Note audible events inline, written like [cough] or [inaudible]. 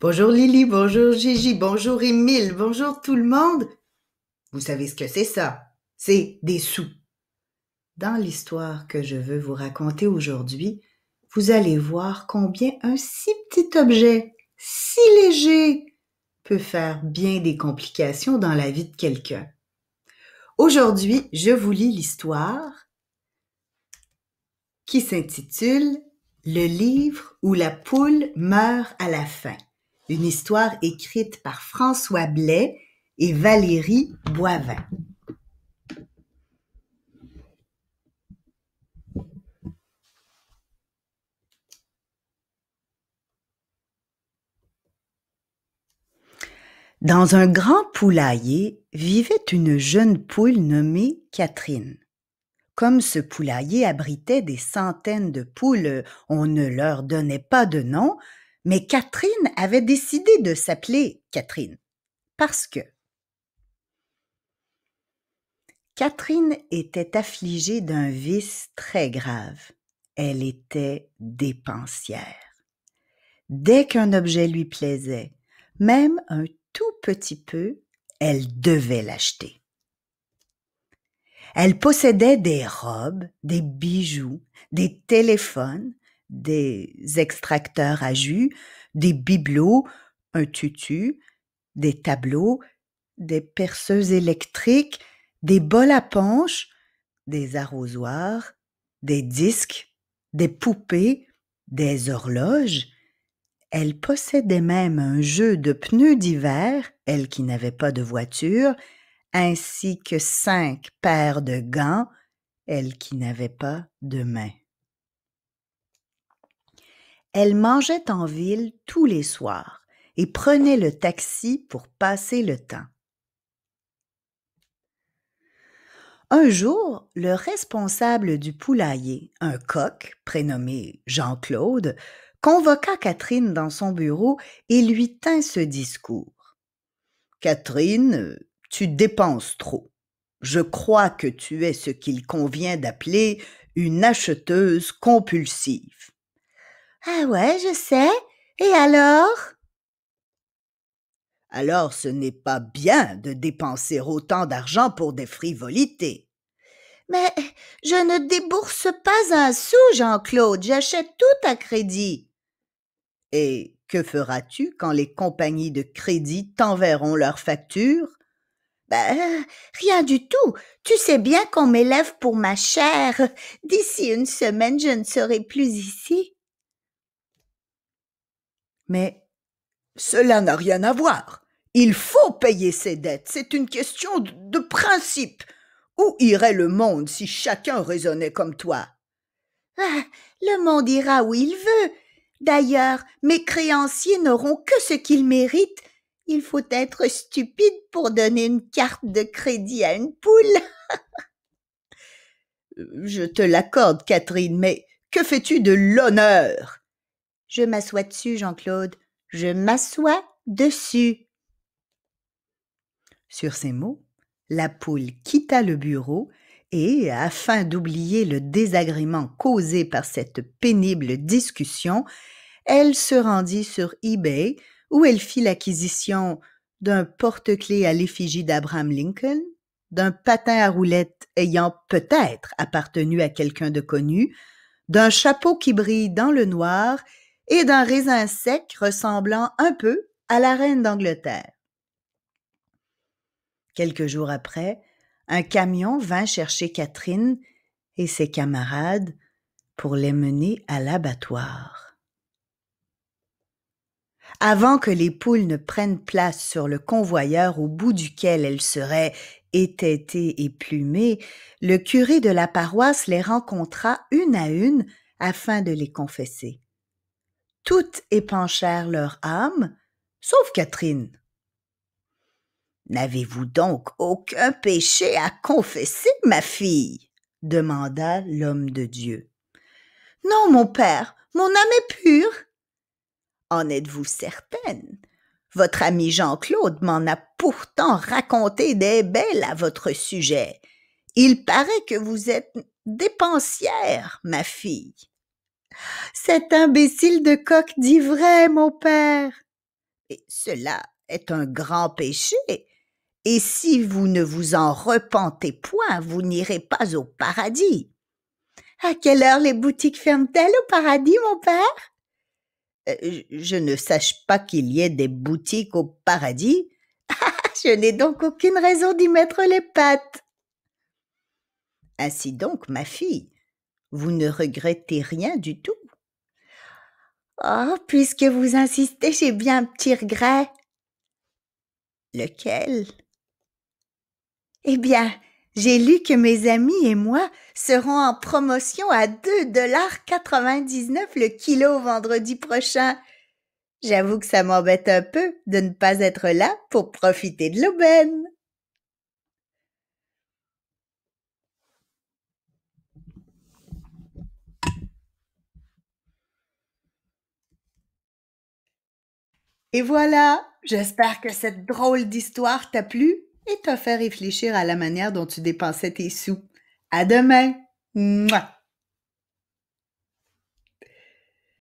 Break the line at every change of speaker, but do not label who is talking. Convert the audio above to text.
Bonjour Lily, bonjour Gigi, bonjour Emile, bonjour tout le monde. Vous savez ce que c'est ça? C'est des sous. Dans l'histoire que je veux vous raconter aujourd'hui, vous allez voir combien un si petit objet, si léger, peut faire bien des complications dans la vie de quelqu'un. Aujourd'hui, je vous lis l'histoire qui s'intitule Le livre où la poule meurt à la fin une histoire écrite par François Blais et Valérie Boivin. Dans un grand poulailler vivait une jeune poule nommée Catherine. Comme ce poulailler abritait des centaines de poules, on ne leur donnait pas de nom, mais Catherine avait décidé de s'appeler Catherine parce que Catherine était affligée d'un vice très grave. Elle était dépensière. Dès qu'un objet lui plaisait, même un tout petit peu, elle devait l'acheter. Elle possédait des robes, des bijoux, des téléphones, des extracteurs à jus, des bibelots, un tutu, des tableaux, des perceuses électriques, des bols à penche, des arrosoirs, des disques, des poupées, des horloges. Elle possédait même un jeu de pneus d'hiver, elle qui n'avait pas de voiture, ainsi que cinq paires de gants, elle qui n'avait pas de mains. Elle mangeait en ville tous les soirs et prenait le taxi pour passer le temps. Un jour, le responsable du poulailler, un coq prénommé Jean-Claude, convoqua Catherine dans son bureau et lui tint ce discours. Catherine, tu dépenses trop. Je crois que tu es ce qu'il convient d'appeler une acheteuse compulsive. Ah ouais, je sais. Et alors Alors ce n'est pas bien de dépenser autant d'argent pour des frivolités. Mais je ne débourse pas un sou, Jean-Claude, j'achète tout à crédit. Et que feras-tu quand les compagnies de crédit t'enverront leurs factures ben, rien du tout. Tu sais bien qu'on m'élève pour ma chair. D'ici une semaine, je ne serai plus ici. Mais cela n'a rien à voir. Il faut payer ses dettes. C'est une question de principe. Où irait le monde si chacun raisonnait comme toi ah, Le monde ira où il veut. D'ailleurs, mes créanciers n'auront que ce qu'ils méritent. Il faut être stupide pour donner une carte de crédit à une poule. [laughs] Euh, je te l'accorde, Catherine, mais que fais-tu de l'honneur je m'assois dessus, Jean-Claude. Je m'assois dessus. Sur ces mots, la poule quitta le bureau et, afin d'oublier le désagrément causé par cette pénible discussion, elle se rendit sur eBay où elle fit l'acquisition d'un porte-clés à l'effigie d'Abraham Lincoln, d'un patin à roulettes ayant peut-être appartenu à quelqu'un de connu, d'un chapeau qui brille dans le noir et d'un raisin sec ressemblant un peu à la reine d'Angleterre. Quelques jours après, un camion vint chercher Catherine et ses camarades pour les mener à l'abattoir. Avant que les poules ne prennent place sur le convoyeur au bout duquel elles seraient étêtées et plumées, le curé de la paroisse les rencontra une à une afin de les confesser toutes épanchèrent leur âme, sauf Catherine. N'avez-vous donc aucun péché à confesser, ma fille? demanda l'homme de Dieu. Non, mon père, mon âme est pure. En êtes-vous certaine? Votre ami Jean-Claude m'en a pourtant raconté des belles à votre sujet. Il paraît que vous êtes dépensière, ma fille. Cet imbécile de coq dit vrai, mon père. Et cela est un grand péché. Et si vous ne vous en repentez point, vous n'irez pas au paradis. À quelle heure les boutiques ferment-elles au paradis, mon père? Euh, je ne sache pas qu'il y ait des boutiques au paradis. Ah, je n'ai donc aucune raison d'y mettre les pattes. Ainsi donc, ma fille, vous ne regrettez rien du tout. Oh, puisque vous insistez, j'ai bien un petit regret. Lequel Eh bien, j'ai lu que mes amis et moi serons en promotion à 2,99$ le kilo vendredi prochain. J'avoue que ça m'embête un peu de ne pas être là pour profiter de l'aubaine. Et voilà, j'espère que cette drôle d'histoire t'a plu et t'a fait réfléchir à la manière dont tu dépensais tes sous. À demain!